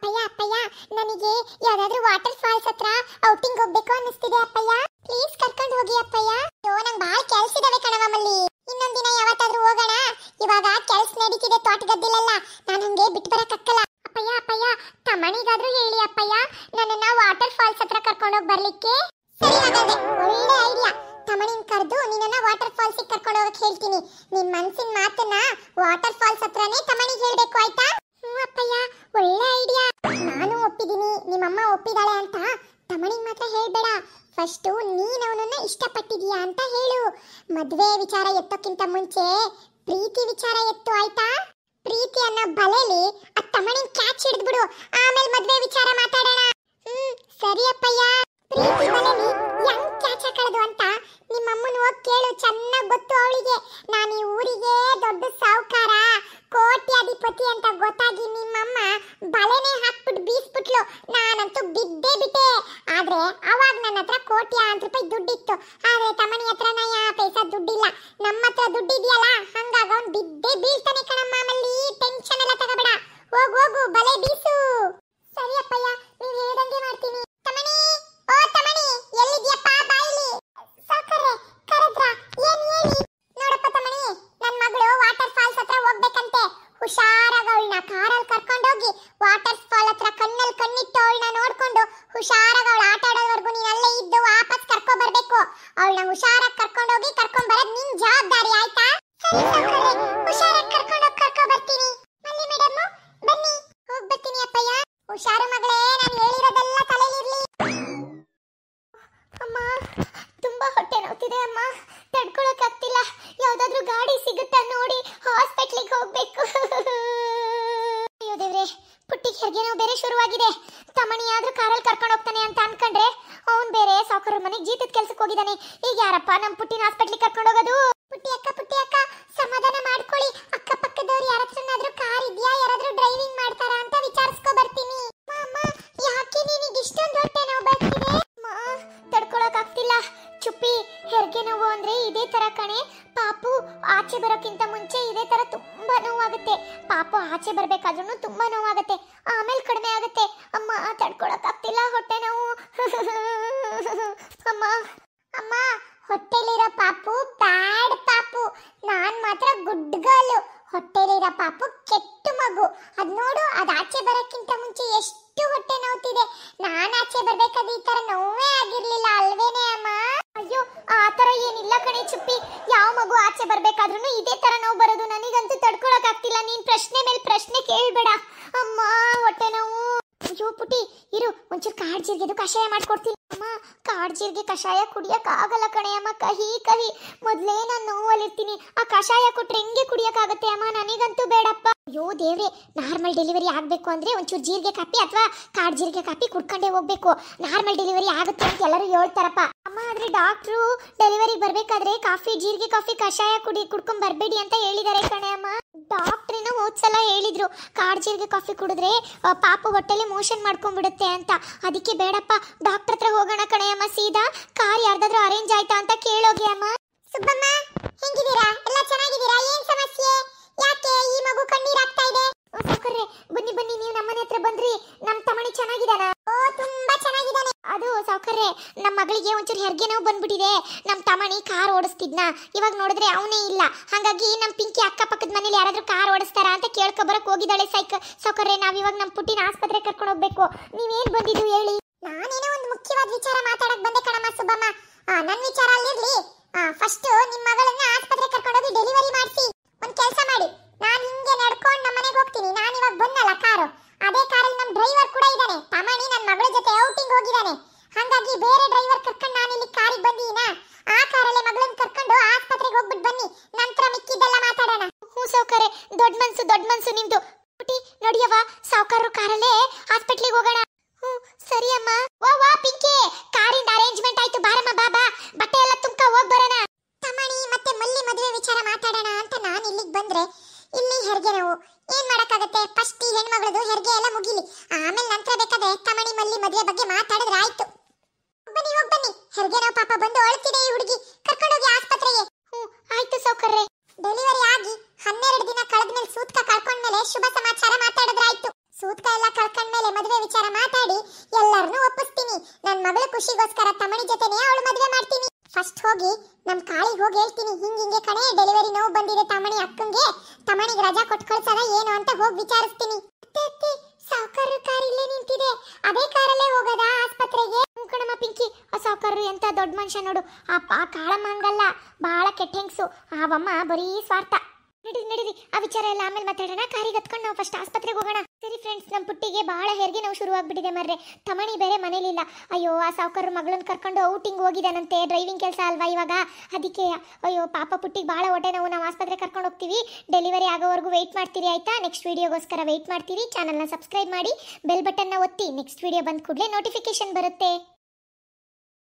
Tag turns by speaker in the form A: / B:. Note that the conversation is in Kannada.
A: ಅಪ್ಪಯ್ಯ ಅಪ್ಪಯ್ಯ ನನಗೆ ಯಾವ್ದಾದ್ರು ವಾಟರ್ ಫಾಲ್ಸ್ ಹತ್ರ ಔಟಿಂಗ್ ಹೋಗ್ಬೇಕು ಅನ್ನಿಸ್ತಿದೆ ಅಪ್ಪಯ್ಯ ಪ್ಲೀಸ್ ಕರ್ಕೊಂಡು ಹೋಗಿ ಅಪ್ಪಯ್ಯ ಯೋ ನಂಗೆ ಬಹಳ ಕೆಲಸ ಇದಾವೆ ಕಣವ ಮಲ್ಲಿ ಇನ್ನೊಂದ್ ದಿನ ಯಾವತ್ತಾದ್ರೂ ಹೋಗೋಣ ಇವಾಗ ಕೆಲಸ ನಡೀತಿದೆ ತೋಟಗದ್ದಿಲಲ್ಲ ನಾನು ಹಂಗೆ ಬಿಟ್ಟು ಬರಕ್ಕಲ್ಲ ಅಪ್ಪಯ್ಯ ಅಪ್ಪಯ್ಯ ತಮ್ಮನಿಗಾದ್ರೂ ಹೇಳಿ ಅಪ್ಪಯ್ಯ ನನ್ನನ್ನ ವಾಟರ್ ಫಾಲ್ಸ್ ಹತ್ರ ಕರ್ಕೊಂಡು ಹೋಗಿ ಬರ್ಲಿಕ್ಕೆ ಸರಿ ಹಾಗಾದ್ರೆ ಒಳ್ಳೆ ಐಡಿಯಾ ಕರೆದು ನಿನ್ನನ್ನ ವಾಟರ್ ಫಾಲ್ಸಿಗೆ ಕರ್ಕೊಂಡು ಹೋಗಕ್ಕೆ ಹೇಳ್ತೀನಿ ನಿನ್ನ ಮನ್ಸಿನ ಮಾತನ್ನ ವಾಟರ್ ಫಾಲ್ಸ್ ಹತ್ರನೇ ತಮ್ಮನಿಗೆ ಹೇಳ್ಬೇಕು ಆಯ್ತಾ ಅಪ್ಪಯ್ಯ ಒಳ್ಳೆ ಐಡಿಯಾ ನಾನು ಒಪ್ಪಿದ್ದೀನಿ ನಿಮ್ಮಮ್ಮ ಒಪ್ಪಿದಾಳೆ ಅಂತ ತಮಣಿಗೆ ಮಾತ್ರ ಹೇಳಬೇಡ ಫಸ್ಟು ನೀನು ಅವನನ್ನ ಇಷ್ಟಪಟ್ಟಿದೀಯಾ ಅಂತ ಹೇಳು ಮದುವೆ ವಿಚಾರ ಎತ್ತೋಕ್ಕಿಂತ ಮುಂಚೆ ಪ್ರೀತಿ ವಿಚಾರ ಎತ್ತು ಆಯ್ತಾ ಪ್ರೀತಿ ಅನ್ನೋ ಬಲೆಲಿ ಆ ತಮಣಿನ ಕ್ಯಾಚ್ ಹಿಡಿದ್ಬಿಡು ಆಮೇಲೆ ಮದುವೆ ವಿಚಾರ ಮಾತಾಡೋಣ ಹ್ಮ್ ಸರಿ ಅಪ್ಪಯ್ಯ ಪ್ರೀತಿ ಬಲೆಲಿ ಹೆಂಗ್ ಕ್ಯಾಚ್ ಹಾಕೊಳ್ಳೋದು ಅಂತ ನಿಮ್ಮಮ್ಮನ ಹೋಗಿ ಕೇಳು ಚೆನ್ನಾಗಿ ಗೊತ್ತು ಅವಳಿಗೆ ಮೂವತ್ತು ರೂಪಾಯಿ ದುಡ್ಡಿತ್ತು ಆದರೆ ತಮ್ಮನಿ ಹತ್ರ ಯಾ ಪೈಸಾ ದುಡ್ಡಿಲ್ಲ ನಮ್ಮ ಹತ್ರ ದುಡ್ಡು ಇದೆಯಲ್ಲ ಹಂಗಾಗ ಅವ್ನು ಬಿದ್ದೇ ಬೀಳ್ತಾನೆ ಕಣಮ್ಮ ಆಮೇಲೆ ಟೆನ್ಷನ್ ಎಲ್ಲ ತಗೋಬೇಡ ಹೋಗು ಹೋಗು ಬಲೆ ಬೀಸು ಸರಿ ಅಪ್ಪಯ್ಯ ನೀವು ಹೇಳ್ದಂಗೆ ಮಾಡ್ತೀನಿ ತಮಣಿ ಓ ತಮಣಿ ಎಲ್ಲಿದ್ಯಪ್ಪ ಬಾಯಿಲಿ ಸಾಕರೆ ಕರೆದ್ರ ಏನ್ ಹೇಳಿ ನೋಡಪ್ಪ ತಮ್ಮನಿ ನನ್ನ ಮಗಳು ವಾಟರ್ ಫಾಲ್ಸ್ ಹತ್ರ ಹೋಗ್ಬೇಕಂತೆ ಹುಷಾರಾಗ ಅವಳನ್ನ ಕಾರಲ್ಲಿ ಹೋಗಿ ವಾಟರ್ ನಿನ್ ಜವಾಬ್ದಾರಿ ಆಯ್ತಾ ಸರಿ ಸೌಕರ್ಯ ಹುಷಾರಾಗಿ ಕರ್ಕೊಂಡು ಹೋಗಿ ಕರ್ಕೊ ಬರ್ತೀನಿ ಮಲ್ಲಿ ಮೇಡಮ್ ಬನ್ನಿ ಹೋಗ್ ಬರ್ತೀನಿ ಅಪ್ಪಯ್ಯ ಹುಷಾರು ಮಗಳೇ ನಾನು ಹೇಳಿರೋದೆಲ್ಲ ತಲೆಲಿರ್ಲಿ
B: ಅಮ್ಮ ತುಂಬಾ ಹೊಟ್ಟೆ ನೋವ್ತಿದೆ ಅಮ್ಮ ತಡ್ಕೊಳಕ್ ಆಗ್ತಿಲ್ಲ ಯಾವ್ದಾದ್ರೂ ಗಾಡಿ ಸಿಗುತ್ತಾ ನೋಡಿ ಹಾಸ್ಪಿಟ್ಲಿಗೆ ಹೋಗ್ಬೇಕು ಅಯ್ಯೋ ದೇವ್ರೆ ಪುಟ್ಟಿ ಹೆರಿಗೆ ಬೇರೆ ಶುರುವಾಗಿದೆ ತಮಣಿ ಆದ್ರೂ ಕಾರಲ್ಲಿ ಕರ್ಕೊಂಡು ಹೋಗ್ತಾನೆ ಅಂತ ಅನ್ಕೊಂಡ್ರೆ ಅವನ್ ಬೇರೆ ಸಾಕರ್ ಮನೆಗೆ ಜೀತದ ಕೆಲಸಕ್ಕೆ ಹೋಗಿದ್ದಾನೆ ಈಗ ಯಾರಪ್ಪ ನಮ್ಮ ಪುಟ್ಟಿನ ಹಾಸ್ಪಿಟ್ಲಿಗೆ ಕರ್ಕೊಂಡು ಹೋಗೋದು ಪುಟ್ಟಿ ಅಕ್ಕ ಪುಟ್ಟಿ ಅಕ್ಕ ಸಮಾಧಾನ ಮಾಡ್ಕೊಳ್ಳಿ ಅಕ್ಕ ಪಕ್ಕದವ್ರು ಯಾರತ್ರನಾದ್ರೂ ಕಾರ್ ಇದೆಯಾ ಯಾರಾದ್ರೂ ಡ್ರೈವಿಂಗ್ ಮಾಡ್ತಾರ ಅಂತ ವಿಚಾರಿಸ್ಕೊ ಬರ್ತೀನಿ ಮಾಮ ಯಾಕೆ ನಿನಗೆ ಇಷ್ಟೊಂದು ಹೊಟ್ಟೆ ನೋವು ಬರ್ತಿದೆ ಮಾ ತಡ್ಕೊಳಕ್ ಆಗ್ತಿಲ್ಲ ಚುಪ್ಪಿ ಹೆರಿಗೆ ನೋವು ಅಂದ್ರೆ ಇದೇ ತರ ಕಣೆ ಪಾಪು ಆಚೆ ಬರೋಕ್ಕಿಂತ ಮುಂಚೆ ಇದೇ ತರ ತುಂಬಾ ನೋವಾಗುತ್ತೆ ಪಾಪು ಆಚೆ ಬರ್ಬೇಕಾದ್ರೂ ತುಂಬಾ ನೋವಾಗುತ್ತೆ ಆಮೇಲೆ ಕಡಿಮೆ ಆಗುತ್ತೆ ಅಮ್ಮ ತಡ್ಕೊಳಕ್ ಆಗ್ತಿಲ್ಲ ಹೊಟ್ಟೆ ನೋವು ಅಮ್ಮ ಅಮ್ಮ ಹೊಟ್ಟೆಲಿರೋ ಪಾಪು ಬ್ಯಾಡ್ ಪಾಪು ನಾನ್
A: ಮಾತ್ರ ಗುಡ್ ಗರ್ಲ್ ಹೊಟ್ಟೆಲಿರೋ ಪಾಪು ಕೆಟ್ಟ ಮಗು ಅದ್ ನೋಡು ಅದ್ ಆಚೆ
B: ಬರಕ್ಕಿಂತ ಮುಂಚೆ ಎಷ್ಟು ಹೊಟ್ಟೆ ನೋವ್ತಿದೆ ನಾನ್ ಆಚೆ ಬರ್ಬೇಕಾದ್ರೆ ಈ ತರ ನೋವೇ ಆಗಿರ್ಲಿಲ್ಲ ಅಲ್ವೇನೆ ಅಮ್ಮ ಅಯ್ಯೋ ಆ ತರ ಏನಿಲ್ಲ ಕಣೆ ಚುಪ್ಪಿ ಯಾವ ಮಗು ಆಚೆ ಬರ್ಬೇಕಾದ್ರೂ ಇದೇ ತರ ನೋವು ಬರೋದು ನನಗಂತೂ ತಡ್ಕೊಳಕ್ ಆಗ್ತಿಲ್ಲ ನೀನ್ ಪ್ರಶ್ನೆ ಮೇಲೆ ಪ್ರಶ್ನೆ ಕೇಳ್ಬೇಡ ಅಮ್ಮ ಹೊಟ್ಟೆ ನೋವು ಅಯ್ಯೋ ಪುಟಿ ಇರು ಒಂಚೂರು ಕಾಡ್ ಜೀರಿಗೆದು ಕಷಾಯ ಮಾಡ್ಕೊಡ್ತೀನಿ ಅಮ್ಮ ಕಾಡ್ ಜೀರಿಗೆ ಕಷಾಯ ಕುಡಿಯಕ್ ಆಗಲ್ಲ ಕಣೆ ಅಮ್ಮ ಕಹಿ ಕಹಿ ಮೊದ್ಲೇ ನಾನು ನೋವಲ್ಲಿರ್ತೀನಿ ಆ ಕಷಾಯ ಕೊಟ್ರೆ ಹೆಂಗೆ ಆಗುತ್ತೆ ಅಮ್ಮ ನನಗಂತೂ ಬೇಡಪ್ಪ ಅಯ್ಯೋ ದೇವ್ರೆ ನಾರ್ಮಲ್ ಡೆಲಿವರಿ ಆಗಬೇಕು ಅಂದ್ರೆ ಒಂಚೂರು ಜೀರಿಗೆ ಕಾಪಿ ಅಥವಾ ಕಾಡ್ ಜೀರಿಗೆ ಕಾಪಿ ಕುಡ್ಕೊಂಡೇ ಹೋಗ್ಬೇಕು ನಾರ್ಮಲ್ ಡೆಲಿವರಿ ಆಗುತ್ತೆ ಅಂತ ಎಲ್ಲರೂ ಹೇಳ್ತಾರಪ್ಪ ಅಮ್ಮ ಆದರೆ ಡಾಕ್ಟ್ರು ಡೆಲಿವರಿಗೆ ಬರಬೇಕಾದ್ರೆ ಕಾಫಿ ಜೀರಿಗೆ ಕಾಫಿ ಕಷಾಯ ಕುಡಿ ಕುಡ್ಕೊಂಡು ಬರಬೇಡಿ ಅಂತ ಹೇಳಿದಾರೆ ಕಣೆ ಅಮ್ಮ ಡಾಕ್ಟ್ರಿನ ಹೋದ್ಸಲ ಹೇಳಿದ್ರು ಕಾರ್ ಜೀರಿಗೆ ಕಾಫಿ ಕುಡಿದ್ರೆ ಪಾಪ ಹೊಟ್ಟೆಲಿ ಮೋಷನ್ ಮಾಡ್ಕೊಂಡ್ಬಿಡುತ್ತೆ ಅಂತ ಅದಕ್ಕೆ ಬೇಡಪ್ಪ ಡಾಕ್ಟ್ರ್ ಹತ್ರ ಹೋಗೋಣ ಕಣೆ ಅಮ್ಮ ಸೀದಾ ಕಾರ್ ಯಾರ್ದಾದ್ರೂ ಅರೇಂಜ್ ಆಯ್ತಾ ಅಂತ ಕೇಳೋಗೆ ಅಮ್ಮ ಸುಬ್ಬಮ್ಮ ಮಗಳಿಗೆ ಒಂಚೂರು ಹೆರಿಗೆ ನೋವು ಬಂದ್ಬಿಟ್ಟಿದೆ ನಮ್ಮ ತಮಣಿ ಕಾರ್ ಓಡಿಸ್ತಿದ್ನ ಇವಾಗ ನೋಡಿದ್ರೆ ಅವನೇ ಇಲ್ಲ ಹಾಗಾಗಿ ನಮ್ಮ ಪಿಂಕಿ ಅಕ್ಕಪಕ್ಕದ ಮನೇಲಿ ಯಾರಾದರೂ ಕಾರ್ ಓಡಿಸ್ತಾರ ಅಂತ ಕೇಳ್ಕೊ ಕೇಳ್ಕೊಬರಕ್ಕೆ ಹೋಗಿದ್ದಾಳೆ ಸೈಕ್ ಸೌಕರ್ಯ ನಾವು ಇವಾಗ ನಮ್ಮ ಪುಟ್ಟಿನ ಆಸ್ಪತ್ರೆ ಕರ್ಕೊಂಡು ಹೋಗ್ಬೇಕು ನೀವೇನು ಬಂದಿದ್ದು ಹೇಳಿ ನಾನೇನೋ ಒಂದು ಮುಖ್ಯವಾದ ವಿಚಾರ ಮಾತಾಡಕ್ ಬಂದೆ
A: ಕಣಮ್ಮ ಸುಬ್ಬಮ್ಮ ನನ್ನ ವಿಚಾರ ಅಲ್ಲಿರ್ಲಿ ಫಸ್ಟ್ ನಿಮ್ಮ ಮಗಳನ್ನ ಆಸ್ಪತ್ರೆ ಕರ್ಕೊಂಡೋಗಿ ಡೆಲಿವರಿ ಮಾಡಿಸಿ ಒಂದು ಕೆಲಸ ಮಾಡಿ ನಾನು ಹಿಂಗೆ ನಡ್ಕೊಂಡು ನಮ್ಮ ಮನೆಗೆ ಹೋಗ್ತೀನಿ ನಾನು ಇವಾಗ ಬಂದಲ್ಲ ಕಾರು ಅದೇ ಕಾರಲ್ಲಿ ನಮ್ಮ ಡ್ರೈವರ್ ಕೂಡ ಇದ್ದಾನೆ ತಮಣಿ ನನ್ನ ಮಗಳ ಜೊತೆ ಔಟಿಂಗ್ ಹೋಗಿದ್ದಾನೆ ಹಂಗಾಗಿ ಬೇರೆ ಡ್ರೈವರ್ ಕರ್ಕೊಂಡು ನಾನು ಇಲ್ಲಿ ಕಾರಿಗೆ ಬಂದಿನ ಆ ಕಾರಲ್ಲೇ ಮಗಳನ್ನ ಕರ್ಕೊಂಡು ಆಸ್ಪತ್ರೆಗೆ ಹೋಗ್ಬಿಟ್ಟು ಬನ್ನಿ ನಂತರ ಮಿಕ್ಕಿದ್ದೆಲ್ಲ
B: ಮಾತಾಡೋಣ ಹ್ಞೂ ಸೌಕರ್ಯ ದೊಡ್ಡ ಮನ್ಸು ದೊಡ್ಡ ಮನ್ಸು ನಿಮ್ದು ಪುಟಿ ನೋಡಿಯವ್ವ ಸಾವುಕಾರರು ಕಾರಲ್ಲೇ ಹಾಸ್ಪಿಟ್ಲಿಗೆ ಹೋಗೋಣ ಹ್ಞೂ ಸರಿ ಅಮ್ಮ ವಾ ವಾ ಪಿಂಕಿ ಕಾರಿಂದ ಅರೇಂಜ್ಮೆಂಟ್ ಆಯ್ತು ಬಾರಮ್ಮ ಬಾಬಾ ಬಟ್ಟೆ ಎಲ್ಲ ತುಂಬ ಹೋಗಿ ಬರೋಣ ತಮಣಿ ಮತ್ತೆ ಮಲ್ಲಿ ಮದುವೆ ವಿಚಾರ ಮಾತಾಡೋಣ
A: ಅಂತ ನಾನು ಇಲ್ಲಿಗೆ ಬಂದ್ರೆ ಇಲ್ಲಿ ಹೆರಿಗೆ ನಾವು ಏನ್ ಮಾಡಕ್ಕಾಗತ್ತೆ ಫಸ್ಟ್ ಈ ಹೆಣ್ಮಗಳದು ಹೆರಿಗೆ ಎಲ್ಲ ಮುಗಿಲಿ ಆಮೇಲೆ ನಂತರ ಬೇಕಾದ್ರೆ ತಮಣಿ ಮಲ್ಲಿ ಮದುವೆ ಬಗ್ಗೆ ಮಾತಾಡಿದ್ರೆ ಆಯ್ತು ಹೆರಿಗೆನೋ ಪಾಪ ಬಂದು ಅಳುತ್ತಿದೆ ಈ ಹುಡುಗಿ ಕರ್ಕೊಂಡೋಗಿ ಆಸ್ಪತ್ರೆಗೆ ಹ್ಞೂ ಆಯ್ತು ಸೌಕರ್ರೆ ಡೆಲಿವರಿ ಆಗಿ ಹನ್ನೆರಡು ದಿನ ಕಳೆದ್ಮೇಲೆ ಸೂತ್ಕ ಕಳ್ಕೊಂಡ್ಮೇಲೆ ಶುಭ ಸಮಾಚಾರ ಮಾತಾಡಿದ್ರಾಯ್ತು ಸೂತ್ಕ ಎಲ್ಲ ಕಳ್ಕೊಂಡ್ಮೇಲೆ ಮದುವೆ ವಿಚಾರ ಮಾತಾಡಿ ಎಲ್ಲರನ್ನೂ ಒಪ್ಪಿಸ್ತೀನಿ ನನ್ನ ಮಗಳ ಖುಷಿಗೋಸ್ಕರ ತಮಣಿ ಜೊತೆನೇ ಅವಳು ಮದುವೆ ಮಾಡ್ತೀನಿ ಫಸ್ಟ್ ಹೋಗಿ ನಮ್ಮ ಕಾಳಿಗೆ ಹೋಗಿ ಹೇಳ್ತೀನಿ ಹಿಂಗಿಂಗೆ ಕಣೆ ಡೆಲಿವರಿ ನೋವು ಬಂದಿದೆ ತಮಣಿ ಅಕ್ಕಂಗೆ ತಮಣಿಗೆ ರಜಾ ಕೊಟ್ಕೊಳ್ಸದ ಏನು ಅಂತ ಹೋಗಿ ವಿಚಾರಿಸ್ತೀನಿ
B: ಸಾವುಕಾರ ಕಾರ್ ಇಲ್ಲೇ ನಿಂತಿದೆ ಅದೇ ಕಾರಲ್ಲೇ ಹೋಗೋದಾ ಆಸ್ಪತ್ರೆಗೆ ಕಣಮ್ಮ ಪಿಂಕಿ ಸಾವುಕಾರ್ರಿ ಎಂತ ದೊಡ್ಡ ಮನುಷ್ಯ ನೋಡು ಆ ಆ ಕಾಳಮ್ಮ ಹಂಗಲ್ಲ ಭಾಳ ಕೆಟ್ಟ ಹೆಂಗಸು ಬರೀ ಸ್ವಾರ್ಥ ನಡೀರಿ ನಡೀರಿ ಆ ವಿಚಾರ ಎಲ್ಲ ಆಮೇಲೆ ಮಾತಾಡೋಣ ಕಾರಿಗೆ ಹತ್ಕೊಂಡು ನಾವು ಫಸ್ಟ್ ಆಸ್ಪತ್ರೆಗೆ ಹೋಗೋಣ ಸರಿ ಫ್ರೆಂಡ್ಸ್ ನಮ್ಮ ಪುಟ್ಟಿಗೆ ಬಹಳ ಹೆರಿಗೆ ನಾವು ಶುರುವಾಗ್ಬಿಟ್ಟಿದೆ ಮರ್ರೆ ತಮಣಿ ಬೇರೆ ಮನೇಲಿಲ್ಲ ಅಯ್ಯೋ ಆ ಸಾವುಕಾರರು ಮಗಳನ್ನ ಕರ್ಕೊಂಡು ಔಟಿಂಗ್ ಹೋಗಿದಾನಂತೆ ಡ್ರೈವಿಂಗ್ ಕೆಲಸ ಅಲ್ವಾ ಇವಾಗ ಅದಕ್ಕೆ ಅಯ್ಯೋ ಪಾಪ ಪುಟ್ಟಿಗೆ ಬಹಳ ಹೊಟ್ಟೆ ನಾವು ನಾವು ಆಸ್ಪತ್ರೆ ಕರ್ಕೊಂಡು ಹೋಗ್ತೀವಿ ಡೆಲಿವರಿ ಆಗೋವರೆಗೂ ವೆಯ್ಟ್ ಮಾಡ್ತೀರಿ ಆಯ್ತಾ ನೆಕ್ಸ್ಟ್ ವೀಡಿಯೋಗೋಸ್ಕರ ವೆಯ್ಟ್ ಮಾಡ್ತೀರಿ ಚಾನಲ್ನ ಸಬ್ಸ್ಕ್ರೈಬ್ ಮಾಡಿ ಬೆಲ್ ಬಟನ್ನ ಒತ್ತಿ ನೆಕ್ಸ್ಟ್ ವೀಡಿಯೋ ಬಂದ ಕೂಡಲೇ ನೋಟಿಫಿಕೇಶನ್ ಬರುತ್ತೆ